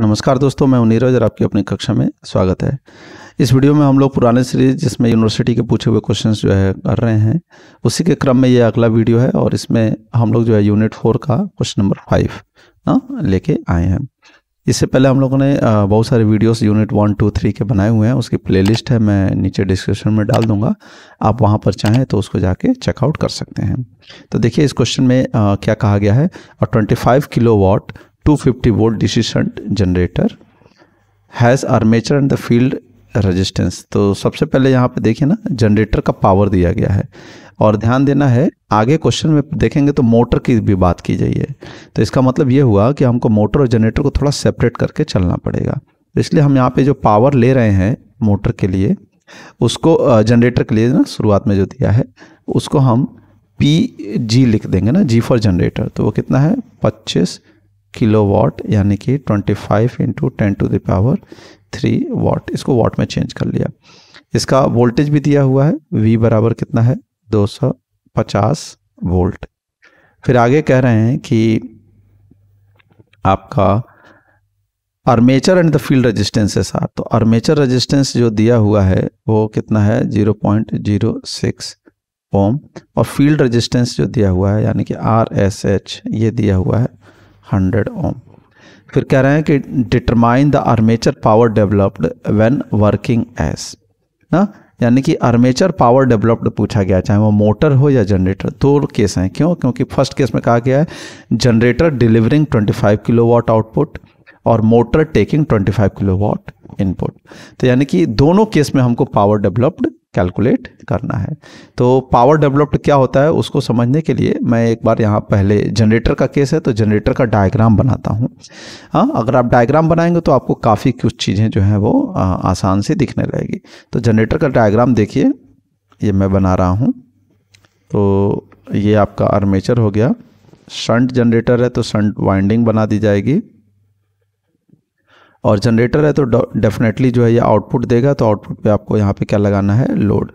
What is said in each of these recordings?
नमस्कार दोस्तों मैं नीरज और आपकी अपनी कक्षा में स्वागत है इस वीडियो में हम लोग पुराने सीरीज जिसमें यूनिवर्सिटी के पूछे हुए क्वेश्चंस जो है कर रहे हैं उसी के क्रम में ये अगला वीडियो है और इसमें हम लोग जो है यूनिट फोर का क्वेश्चन नंबर फाइव ना लेके आए हैं इससे पहले हम लोगों ने बहुत सारे videos unit one two three के बनाए हुए हैं उसकी प्लेलिस्ट है मैं नीचे डिस्क्रिप्शन में डाल दूंगा आप वहां पर चाहें तो उसको जाके चेकआउट कर सकते हैं तो देखिए इस क्वेश्चन में आ, क्या कहा गया है और 25 kilowatt 250 volt DC shunt generator has armature and the field resistance तो सबसे पहले यहाँ पे देखिए ना जनरेटर का पावर दिया गया है और ध्यान देना है आगे क्वेश्चन में देखेंगे तो मोटर की भी बात की जाइए तो इसका मतलब ये हुआ कि हमको मोटर और जनरेटर को थोड़ा सेपरेट करके चलना पड़ेगा तो इसलिए हम यहाँ पे जो पावर ले रहे हैं मोटर के लिए उसको जनरेटर के लिए ना शुरुआत में जो दिया है उसको हम पी जी लिख देंगे ना जी फॉर जनरेटर तो वो कितना है पच्चीस किलोवाट यानी कि 25 five into ten to the power three watt इसको वाट में चेंज कर लिया इसका वोल्टेज भी दिया हुआ है V बराबर कितना है 250 वोल्ट फिर आगे कह रहे हैं कि आपका armature and the field resistance है साथ तो आर्मेचर रजिस्टेंस जो दिया हुआ है वो कितना है 0.06 ओम और फील्ड रजिस्टेंस जो दिया हुआ है यानी कि आर एस एच ये दिया हुआ है हंड्रेड ओम फिर कह रहे हैं कि determine the armature power developed when working as ना यानी कि आर्मेचर पावर डेवलप्ड पूछा गया चाहे वो मोटर हो या जनरेटर दो केस हैं क्यों क्योंकि फर्स्ट केस में कहा गया है जनरेटर डिलीवरिंग 25 किलोवाट आउटपुट और मोटर टेकिंग 25 किलोवाट इनपुट तो यानी कि दोनों केस में हमको पावर डेवलप्ड कैलकुलेट करना है तो पावर डेवलप्ड क्या होता है उसको समझने के लिए मैं एक बार यहाँ पहले जनरेटर का केस है तो जनरेटर का डायग्राम बनाता हूँ हाँ अगर आप डायग्राम बनाएंगे तो आपको काफ़ी कुछ चीज़ें जो हैं वो आ, आसान से दिखने लगेगी तो जनरेटर का डायग्राम देखिए ये मैं बना रहा हूँ तो ये आपका आर्मेचर हो गया शंट जनरेटर है तो शंट वाइंडिंग बना दी जाएगी और जनरेटर है तो डेफिनेटली जो है ये आउटपुट देगा तो आउटपुट पे आपको यहाँ पे क्या लगाना है लोड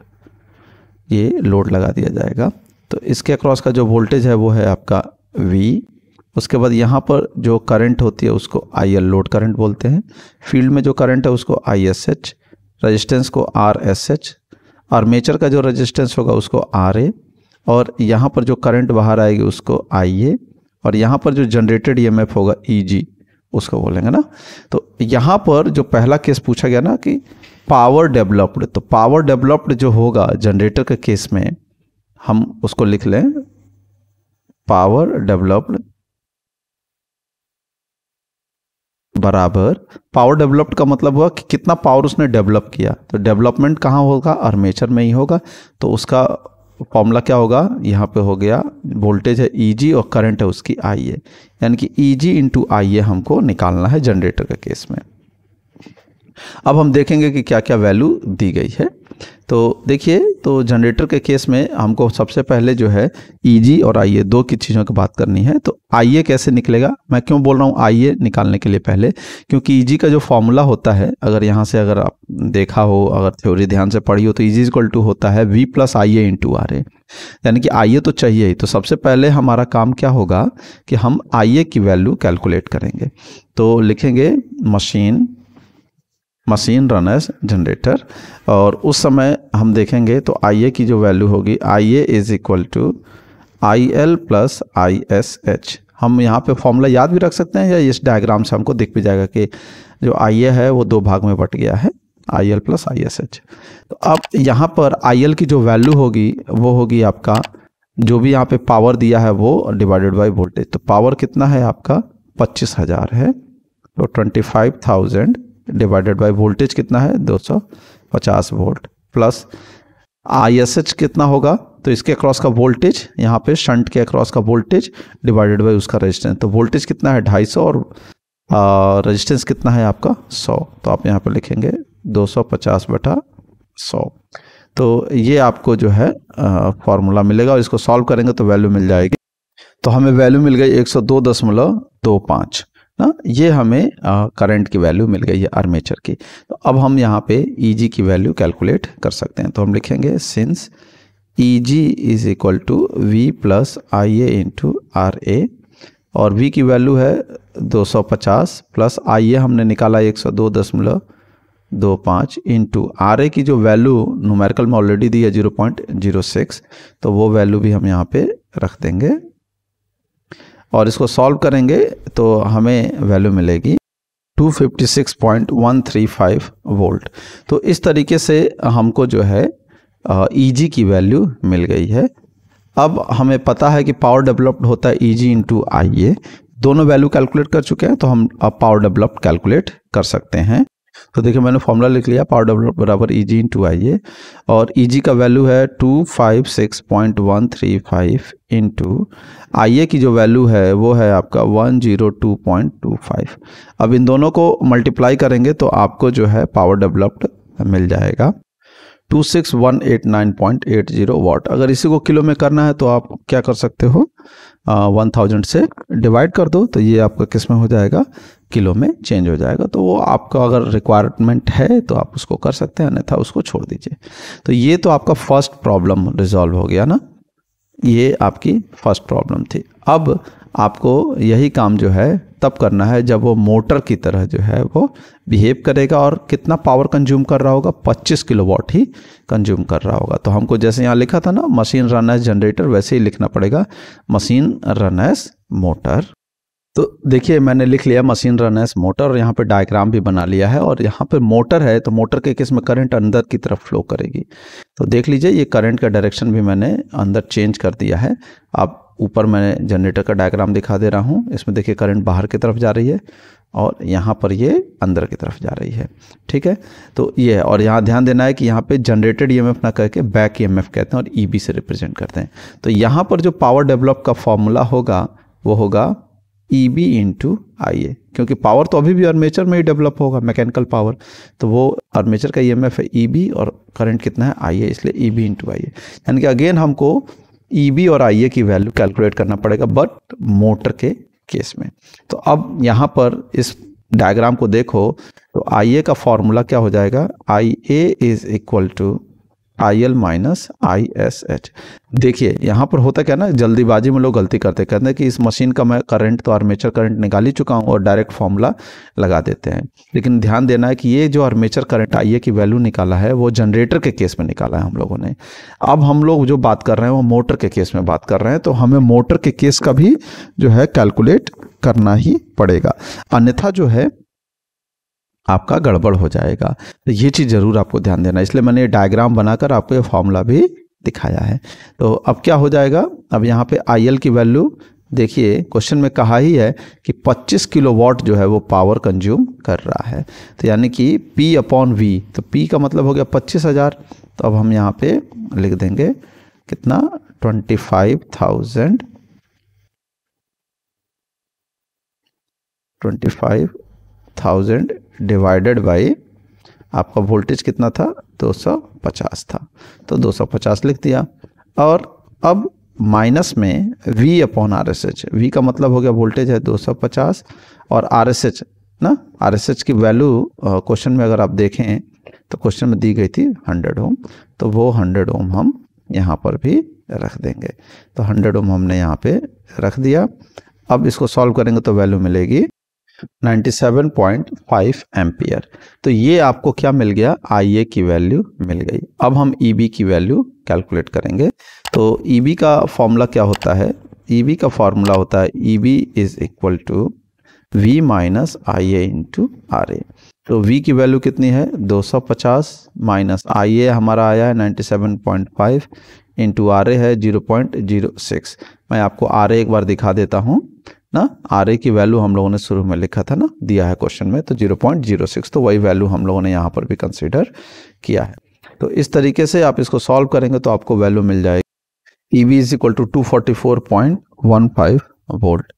ये लोड लगा दिया जाएगा तो इसके अक्रॉस का जो वोल्टेज है वो है आपका वी उसके बाद यहाँ पर जो करंट होती है उसको आई एल लोड करंट बोलते हैं फील्ड में जो करंट है उसको आई एस एच रजिस्टेंस को आर एस एच आर्मेचर का जो रजिस्टेंस होगा उसको आर ए और यहाँ पर जो करंट बाहर आएगी उसको आई ए और यहाँ पर जो जनरेटेड ई एम एफ होगा ई e जी उसको बोलेंगे ना तो यहाँ पर जो पहला केस पूछा गया ना कि पावर डेवलप्ड तो पावर डेवलप्ड जो होगा जनरेटर के केस में हम उसको लिख लें पावर डेवलप्ड बराबर पावर डेवलप्ड का मतलब हुआ कि कितना पावर उसने डेवलप किया तो डेवलपमेंट कहाँ होगा आर्मेचर में ही होगा तो उसका फॉर्मूला क्या होगा यहाँ पे हो गया वोल्टेज है ई e और करंट है उसकी आई ए यानी कि ई जी इंटू आई ए हमको निकालना है जनरेटर के केस में अब हम देखेंगे कि क्या क्या वैल्यू दी गई है तो देखिए तो जनरेटर के केस में हमको सबसे पहले जो है ईजी e और आईए दो की चीज़ों की बात करनी है तो आईए कैसे निकलेगा मैं क्यों बोल रहा हूँ आईए निकालने के लिए पहले क्योंकि ईजी e का जो फॉर्मूला होता है अगर यहाँ से अगर आप देखा हो अगर थ्योरी ध्यान से पढ़ी हो तो ईजी इक्वल टू होता है V plus I A into R A यानी कि आइए तो चाहिए ही तो सबसे पहले हमारा काम क्या होगा कि हम आइए की वैल्यू कैलकुलेट करेंगे तो लिखेंगे मशीन मशीन रनर्स जनरेटर और उस समय हम देखेंगे तो आई की जो वैल्यू होगी I A is equal to I L plus I S H हम यहाँ पे फॉर्मूला याद भी रख सकते हैं या इस डायग्राम से हमको दिख भी जाएगा कि जो आई ए है वो दो भाग में बट गया है I L plus I S H तो अब यहाँ पर आई एल की जो वैल्यू होगी वो होगी आपका जो भी यहाँ पे पावर दिया है वो डिवाइडेड बाई वोल्टेज तो पावर कितना है आपका पच्चीस हज़ार है तो twenty five thousand divided by voltage कितना है 250 वोल्ट प्लस आई कितना होगा तो इसके अक्रॉस का वोल्टेज यहाँ पे शंट के अक्रॉस का वोल्टेज डिवाइडेड बाय उसका रेजिस्टेंस तो वोल्टेज कितना है 250 और रेजिस्टेंस कितना है आपका 100 तो आप यहाँ पे लिखेंगे 250 बटा सौ तो ये आपको जो है फॉर्मूला मिलेगा और इसको सॉल्व करेंगे तो वैल्यू मिल जाएगी तो हमें वैल्यू मिल गई एक सौ दो दशमलव दो पाँच ना ये हमें करंट की वैल्यू मिल गई है आर्मेचर की तो अब हम यहाँ पे ई e की वैल्यू कैलकुलेट कर सकते हैं तो हम लिखेंगे since E G is equal to V plus I A into R A और वी की वैल्यू है 250 प्लस आई ए हमने निकाला एक सौ दो दशमलव दो पाँच इंटू आर ए की जो वैल्यू न्यूमेरिकल में ऑलरेडी दी है जीरो पॉइंट जीरो सिक्स तो वो वैल्यू भी हम यहाँ पे रख देंगे और इसको सॉल्व करेंगे तो हमें वैल्यू मिलेगी 256.135 वोल्ट तो इस तरीके से हमको जो है ई e की वैल्यू मिल गई है अब हमें पता है कि पावर डेवलप्ड होता है ई जी इंटू आई दोनों वैल्यू कैलकुलेट कर चुके हैं तो हम अब पावर डेवलप्ड कैलकुलेट कर सकते हैं तो देखिए मैंने फॉर्मूला लिख लिया पावर डब्ल्यू बराबर ई जी इंटू आई ए और ई e जी का वैल्यू है two five six point one three five into I A की जो वैल्यू है वो है आपका one zero two point two five अब इन दोनों को मल्टीप्लाई करेंगे तो आपको जो है पावर डेवलप्ड मिल जाएगा two six one eight nine point eight zero watt अगर इसी को किलो में करना है तो आप क्या कर सकते हो वन थाउजेंड से डिवाइड कर दो तो ये आपका किस में हो जाएगा किलो में चेंज हो जाएगा तो वो आपका अगर रिक्वायरमेंट है तो आप उसको कर सकते हैं अन्यथा उसको छोड़ दीजिए तो ये तो आपका फर्स्ट प्रॉब्लम रिजॉल्व हो गया ना ये आपकी फर्स्ट प्रॉब्लम थी अब आपको यही काम जो है तब करना है जब वो मोटर की तरह जो है वो बिहेव करेगा और कितना पावर कंज्यूम कर रहा होगा 25 किलोवाट ही कंज्यूम कर रहा होगा तो हमको जैसे यहाँ लिखा था ना मशीन रन एज जनरेटर वैसे ही लिखना पड़ेगा मशीन रन एज मोटर तो देखिए मैंने लिख लिया मशीन रनर्स मोटर और यहाँ पर डायग्राम भी बना लिया है और यहाँ पर मोटर है तो मोटर के किस में करंट अंदर की तरफ फ्लो करेगी तो देख लीजिए ये करंट का डायरेक्शन भी मैंने अंदर चेंज कर दिया है आप ऊपर मैं जनरेटर का डायग्राम दिखा दे रहा हूँ इसमें देखिए करंट बाहर की तरफ जा रही है और यहाँ पर ये अंदर की तरफ जा रही है ठीक है तो ये है और यहाँ ध्यान देना है कि यहाँ पे जनरेटेड ई e ना करके बैक ई e कहते हैं और ई e से रिप्रेजेंट करते हैं तो यहाँ पर जो पावर डेवलप का फॉर्मूला होगा वो होगा ई बी इंटू आई ए क्योंकि पावर तो अभी भी आर्मेचर में ही डेवलप होगा मैकेनिकल पावर तो वो आर्मेचर का ई एम एफ है ई e बी और करंट कितना है आई ए इसलिए ई बी इंटू आई ए यानी कि अगेन हमको ई e बी और आई ए की वैल्यू कैलकुलेट करना पड़ेगा बट मोटर के केस में तो अब यहाँ पर इस डायग्राम को देखो तो आई ए का फॉर्मूला क्या हो जाएगा I A is equal to I L minus I S H देखिए यहाँ पर होता क्या ना जल्दीबाजी में लोग गलती करते कहते हैं कि इस मशीन का मैं करंट तो आर्मेचर करंट निकाल ही चुका हूँ और डायरेक्ट फॉर्मूला लगा देते हैं लेकिन ध्यान देना है कि ये जो आर्मेचर करंट आई ए की वैल्यू निकाला है वो जनरेटर के केस में निकाला है हम लोगों ने अब हम लोग जो बात कर रहे हैं वो मोटर के केस में बात कर रहे हैं तो हमें मोटर के केस का भी जो है कैलकुलेट करना ही पड़ेगा अन्यथा जो है आपका गड़बड़ हो जाएगा तो ये चीज़ ज़रूर आपको ध्यान देना इसलिए मैंने ये डायग्राम बनाकर आपको ये फॉर्मूला भी दिखाया है तो अब क्या हो जाएगा अब यहाँ पे आई की वैल्यू देखिए क्वेश्चन में कहा ही है कि 25 किलोवाट जो है वो पावर कंज्यूम कर रहा है तो यानी कि P अपॉन वी तो P का मतलब हो गया पच्चीस हज़ार तो अब हम यहाँ पे लिख देंगे कितना twenty five thousand twenty five thousand divided by आपका वोल्टेज कितना था 250 था तो 250 लिख दिया और अब माइनस में V upon R S H V का मतलब हो गया वोल्टेज है 250 और आर एस एच ना आर एस एच की वैल्यू क्वेश्चन में अगर आप देखें तो क्वेश्चन में दी गई थी 100 ओम तो वो 100 ओम हम यहाँ पर भी रख देंगे तो 100 ओम हमने यहाँ पे रख दिया अब इसको सॉल्व करेंगे तो वैल्यू मिलेगी 97.5 एम्पियर तो ये आपको क्या मिल गया आई की वैल्यू मिल गई अब हम ई e की वैल्यू कैलकुलेट करेंगे तो ई e का फॉर्मूला क्या होता है ई e का फॉर्मूला होता है E B is equal to V minus I A into R A तो V की वैल्यू कितनी है 250 माइनस आई ए हमारा आया है 97.5 इंटू आर ए है 0.06 मैं आपको आर ए एक बार दिखा देता हूँ ना आर ए की वैल्यू हम लोगों ने शुरू में लिखा था ना दिया है क्वेश्चन में तो 0.06 तो वही वैल्यू हम लोगों ने यहाँ पर भी कंसिडर किया है तो इस तरीके से आप इसको सॉल्व करेंगे तो आपको वैल्यू मिल जाएगी E V is equal to two forty four point one five volt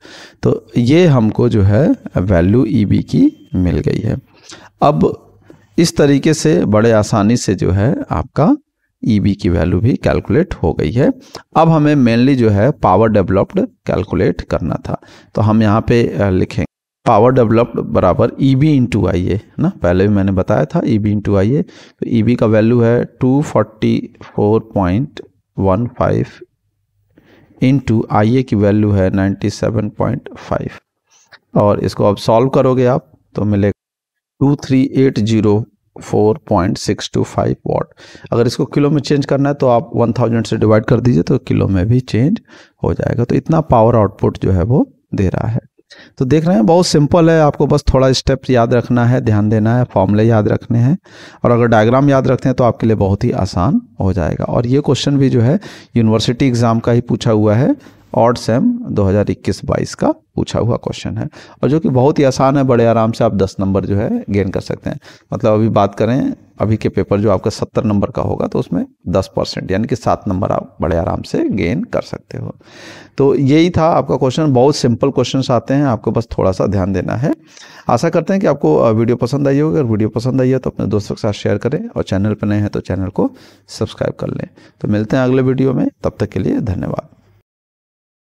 तो ये हमको जो है वैल्यू ई बी की मिल गई है अब इस तरीके से बड़े आसानी से जो है आपका ई e की वैल्यू भी कैलकुलेट हो गई है अब हमें मेनली जो है पावर डेवलप्ड कैलकुलेट करना था तो हम यहाँ पे लिखेंगे पावर डेवलप्ड बराबर ई बी इंटू आई ए ना पहले भी मैंने बताया था E B into I A तो ई e बी का वैल्यू है two forty four point one five into I A की वैल्यू है नाइन्टी सेवन पॉइंट फाइव और इसको अब सॉल्व करोगे आप तो मिलेगा two three eight zero 4.625 watt अगर इसको किलो में चेंज करना है तो आप 1000 से डिवाइड कर दीजिए तो किलो में भी चेंज हो जाएगा तो इतना पावर आउटपुट जो है वो दे रहा है तो देख रहे हैं बहुत सिंपल है आपको बस थोड़ा स्टेप याद रखना है ध्यान देना है फॉर्मूले याद रखने हैं और अगर डायग्राम याद रखते हैं तो आपके लिए बहुत ही आसान हो जाएगा और ये क्वेश्चन भी जो है यूनिवर्सिटी एग्ज़ाम का ही पूछा हुआ है और सेम 2021-22 का पूछा हुआ क्वेश्चन है और जो कि बहुत ही आसान है बड़े आराम से आप 10 नंबर जो है गेन कर सकते हैं मतलब अभी बात करें अभी के पेपर जो आपका 70 नंबर का होगा तो उसमें 10 परसेंट यानी कि सात नंबर आप बड़े आराम से गेन कर सकते हो तो यही था आपका क्वेश्चन बहुत सिंपल क्वेश्चन आते हैं आपको बस थोड़ा सा ध्यान देना है आशा करते हैं कि आपको वीडियो पसंद आई होगी अगर वीडियो पसंद आई है तो अपने दोस्तों के साथ शेयर करें और चैनल पर नए हैं तो चैनल को सब्सक्राइब कर लें तो मिलते हैं अगले वीडियो में तब तक के लिए धन्यवाद